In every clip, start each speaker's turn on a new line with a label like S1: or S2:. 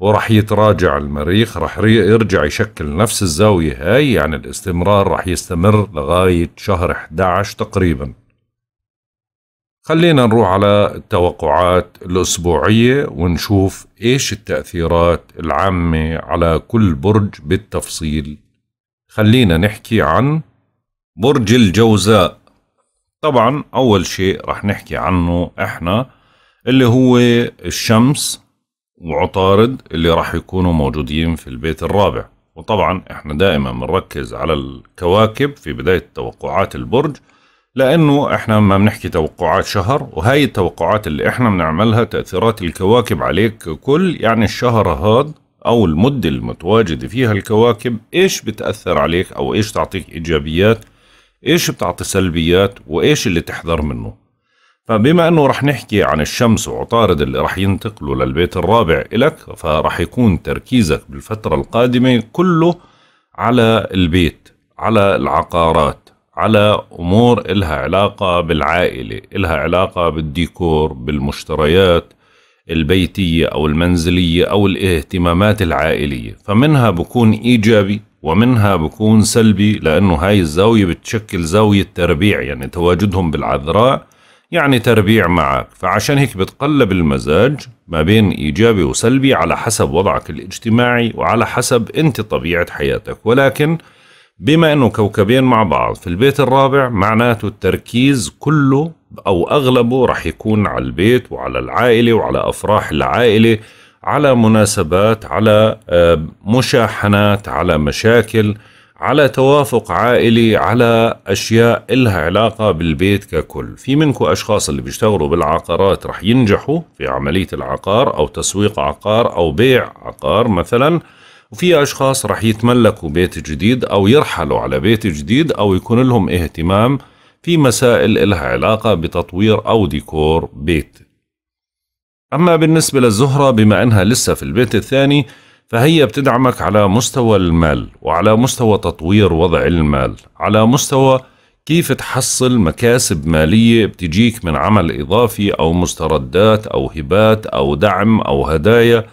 S1: وراح يتراجع المريخ راح يرجع يشكل نفس الزاوية هاي يعني الاستمرار راح يستمر لغاية شهر 11 تقريبا خلينا نروح على التوقعات الأسبوعية ونشوف إيش التأثيرات العامة على كل برج بالتفصيل خلينا نحكي عن برج الجوزاء طبعا أول شيء رح نحكي عنه إحنا اللي هو الشمس وعطارد اللي راح يكونوا موجودين في البيت الرابع وطبعا احنا دائما بنركز على الكواكب في بداية توقعات البرج لانه احنا ما بنحكي توقعات شهر وهاي التوقعات اللي احنا بنعملها تأثيرات الكواكب عليك كل يعني الشهر هذا او المدة المتواجدة فيها الكواكب ايش بتأثر عليك او ايش تعطيك ايجابيات ايش بتعطي سلبيات وايش اللي تحذر منه فبما أنه رح نحكي عن الشمس وعطارد اللي رح ينتقلوا للبيت الرابع إلك فرح يكون تركيزك بالفترة القادمة كله على البيت على العقارات على أمور إلها علاقة بالعائلة إلها علاقة بالديكور بالمشتريات البيتية أو المنزلية أو الاهتمامات العائلية فمنها بكون إيجابي ومنها بكون سلبي لأنه هاي الزاوية بتشكل زاوية تربيع يعني تواجدهم بالعذراء يعني تربيع معك فعشان هيك بتقلب المزاج ما بين إيجابي وسلبي على حسب وضعك الاجتماعي وعلى حسب أنت طبيعة حياتك ولكن بما أنه كوكبين مع بعض في البيت الرابع معناته التركيز كله أو أغلبه رح يكون على البيت وعلى العائلة وعلى أفراح العائلة على مناسبات على آه، مشاحنات على مشاكل على توافق عائلي على أشياء إلها علاقة بالبيت ككل في منكم أشخاص اللي بيشتغلوا بالعقارات رح ينجحوا في عملية العقار أو تسويق عقار أو بيع عقار مثلا وفي أشخاص رح يتملكوا بيت جديد أو يرحلوا على بيت جديد أو يكون لهم اهتمام في مسائل إلها علاقة بتطوير أو ديكور بيت أما بالنسبة للزهرة بما أنها لسه في البيت الثاني فهي بتدعمك على مستوى المال وعلى مستوى تطوير وضع المال على مستوى كيف تحصل مكاسب مالية بتجيك من عمل إضافي أو مستردات أو هبات أو دعم أو هدايا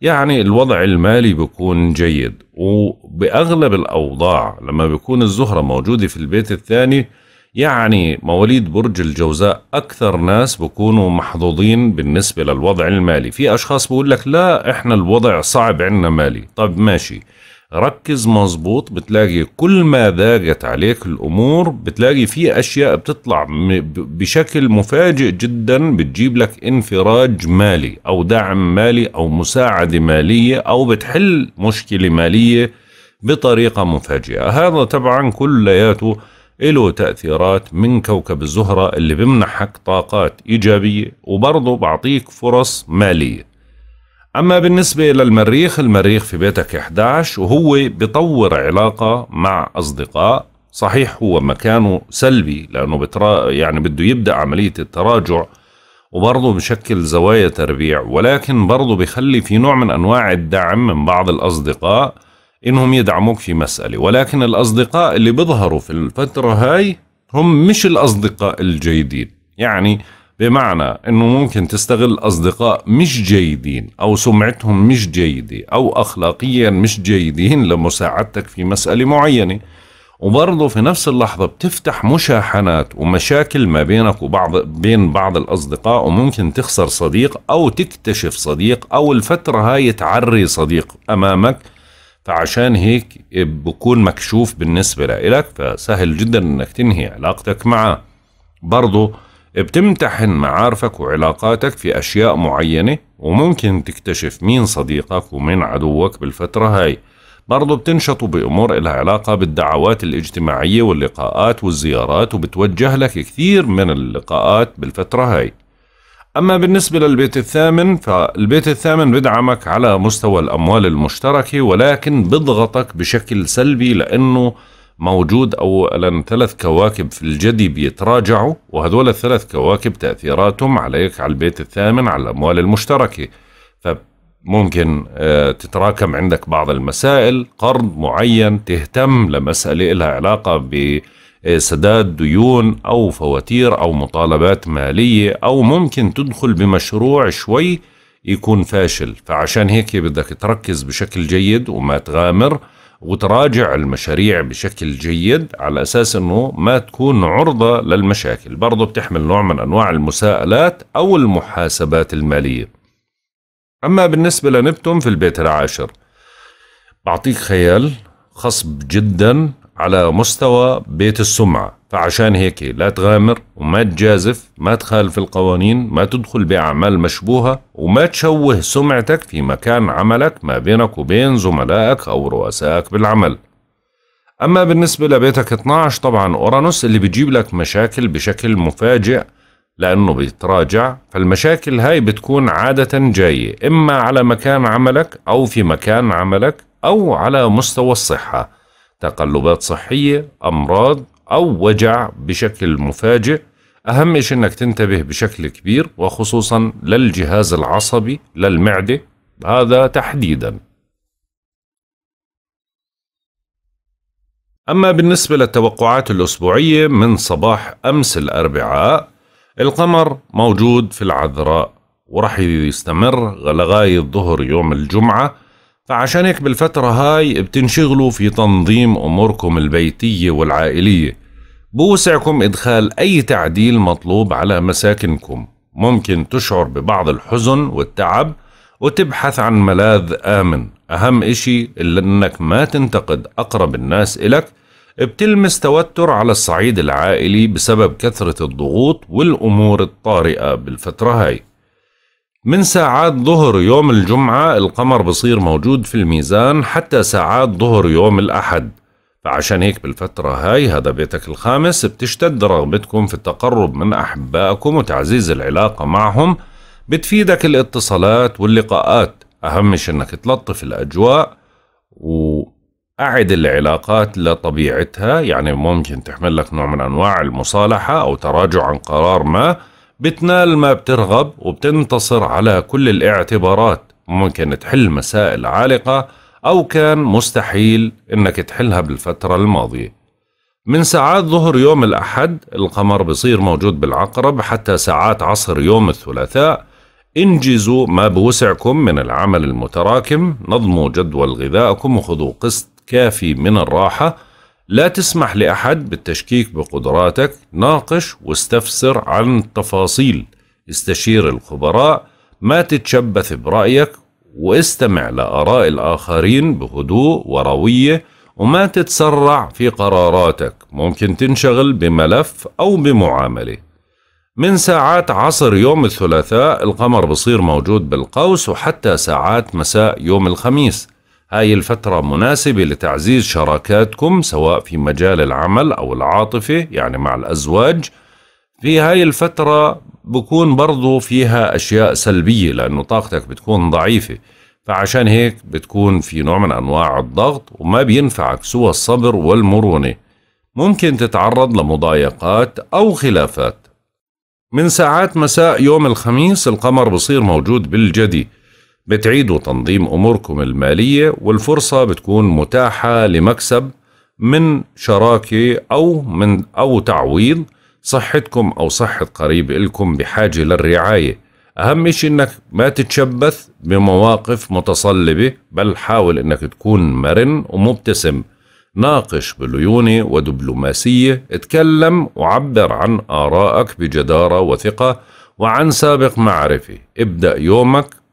S1: يعني الوضع المالي بيكون جيد وبأغلب الأوضاع لما بيكون الزهرة موجودة في البيت الثاني يعني مواليد برج الجوزاء أكثر ناس بكونوا محظوظين بالنسبة للوضع المالي في أشخاص بقول لك لا إحنا الوضع صعب عندنا مالي طب ماشي ركز مظبوط بتلاقي كل ما ذاقت عليك الامور بتلاقي في اشياء بتطلع بشكل مفاجئ جدا بتجيب لك انفراج مالي او دعم مالي او مساعده ماليه او بتحل مشكله ماليه بطريقه مفاجئه هذا طبعا كلياته له تأثيرات من كوكب الزهرة اللي بمنحك طاقات إيجابية وبرضه بعطيك فرص مالية أما بالنسبة للمريخ المريخ في بيتك 11 وهو بطور علاقة مع أصدقاء صحيح هو مكانه سلبي لأنه بترا يعني بده يبدأ عملية التراجع وبرضه بشكل زوايا تربيع ولكن برضه بخلي في نوع من أنواع الدعم من بعض الأصدقاء انهم يدعموك في مسألة ولكن الاصدقاء اللي بيظهروا في الفترة هاي هم مش الاصدقاء الجيدين يعني بمعنى انه ممكن تستغل اصدقاء مش جيدين او سمعتهم مش جيدة او اخلاقيا مش جيدين لمساعدتك في مسألة معينة وبرضه في نفس اللحظة بتفتح مشاحنات ومشاكل ما بينك وبعض بين بعض الأصدقاء وممكن تخسر صديق أو تكتشف صديق أو الفترة هاي تعري صديق أمامك فعشان هيك بكون مكشوف بالنسبة لإلك فسهل جدا إنك تنهي علاقتك معه برضه بتمتحن معارفك وعلاقاتك في أشياء معينة وممكن تكتشف مين صديقك ومين عدوك بالفترة هاي برضو بتنشطوا بأمور إلها علاقة بالدعوات الاجتماعية واللقاءات والزيارات وبتوجه لك كثير من اللقاءات بالفترة هاي أما بالنسبة للبيت الثامن فالبيت الثامن بدعمك على مستوى الأموال المشتركة ولكن بضغطك بشكل سلبي لأنه موجود أولا ثلاث كواكب في الجدي بيتراجعوا وهذول الثلاث كواكب تأثيراتهم عليك على البيت الثامن على الأموال المشتركة فممكن آه، تتراكم عندك بعض المسائل قرض معين تهتم لمسألة لها علاقة ب آه، سداد ديون أو فواتير أو مطالبات مالية أو ممكن تدخل بمشروع شوي يكون فاشل فعشان هيك بدك تركز بشكل جيد وما تغامر وتراجع المشاريع بشكل جيد على أساس أنه ما تكون عرضة للمشاكل برضو بتحمل نوع من أنواع المساءلات أو المحاسبات المالية أما بالنسبة لنبتون في البيت العاشر بعطيك خيال خصب جدا على مستوى بيت السمعة فعشان هيك لا تغامر وما تجازف ما تخالف القوانين ما تدخل بأعمال مشبوهة وما تشوه سمعتك في مكان عملك ما بينك وبين زملائك أو رؤسائك بالعمل أما بالنسبة لبيتك 12 طبعا أورانوس اللي بيجيب لك مشاكل بشكل مفاجئ لأنه بيتراجع فالمشاكل هاي بتكون عادة جاية إما على مكان عملك أو في مكان عملك أو على مستوى الصحة تقلبات صحية أمراض أو وجع بشكل مفاجئ أهم شيء أنك تنتبه بشكل كبير وخصوصا للجهاز العصبي للمعدة هذا تحديدا أما بالنسبة للتوقعات الأسبوعية من صباح أمس الأربعاء القمر موجود في العذراء ورح يستمر لغاية ظهر يوم الجمعة فعشان هيك بالفترة هاي بتنشغلوا في تنظيم أموركم البيتية والعائلية بوسعكم إدخال أي تعديل مطلوب على مساكنكم ممكن تشعر ببعض الحزن والتعب وتبحث عن ملاذ آمن أهم إشي إلا أنك ما تنتقد أقرب الناس إلك بتلمس توتر على الصعيد العائلي بسبب كثرة الضغوط والأمور الطارئة بالفترة هاي من ساعات ظهر يوم الجمعة القمر بصير موجود في الميزان حتى ساعات ظهر يوم الأحد فعشان هيك بالفترة هاي هذا بيتك الخامس بتشتد رغبتكم في التقرب من أحبائكم وتعزيز العلاقة معهم بتفيدك الاتصالات واللقاءات أهم إنك تلطف الأجواء وأعد العلاقات لطبيعتها يعني ممكن تحمل لك نوع من أنواع المصالحة أو تراجع عن قرار ما بتنال ما بترغب وبتنتصر على كل الاعتبارات ممكن تحل مسائل عالقة أو كان مستحيل إنك تحلها بالفترة الماضية من ساعات ظهر يوم الأحد القمر بصير موجود بالعقرب حتى ساعات عصر يوم الثلاثاء انجزوا ما بوسعكم من العمل المتراكم نظموا جدول غذائكم وخذوا قسط كافي من الراحة لا تسمح لأحد بالتشكيك بقدراتك ناقش واستفسر عن التفاصيل استشير الخبراء ما تتشبث برأيك واستمع لآراء الآخرين بهدوء وروية وما تتسرع في قراراتك ممكن تنشغل بملف أو بمعاملة من ساعات عصر يوم الثلاثاء القمر بصير موجود بالقوس وحتى ساعات مساء يوم الخميس هاي الفترة مناسبة لتعزيز شراكاتكم سواء في مجال العمل أو العاطفة يعني مع الأزواج في هاي الفترة بكون برضو فيها أشياء سلبية لأنه طاقتك بتكون ضعيفة فعشان هيك بتكون في نوع من أنواع الضغط وما بينفعك سوى الصبر والمرونة ممكن تتعرض لمضايقات أو خلافات من ساعات مساء يوم الخميس القمر بصير موجود بالجدي بتعيدوا تنظيم أموركم المالية والفرصة بتكون متاحة لمكسب من شراكة أو من أو تعويض صحتكم أو صحة قريب إلكم بحاجة للرعاية أهم شيء إنك ما تتشبث بمواقف متصلبة بل حاول إنك تكون مرن ومبتسم ناقش بليونة ودبلوماسية اتكلم وعبر عن آرائك بجدارة وثقة وعن سابق معرفة ابدأ يومك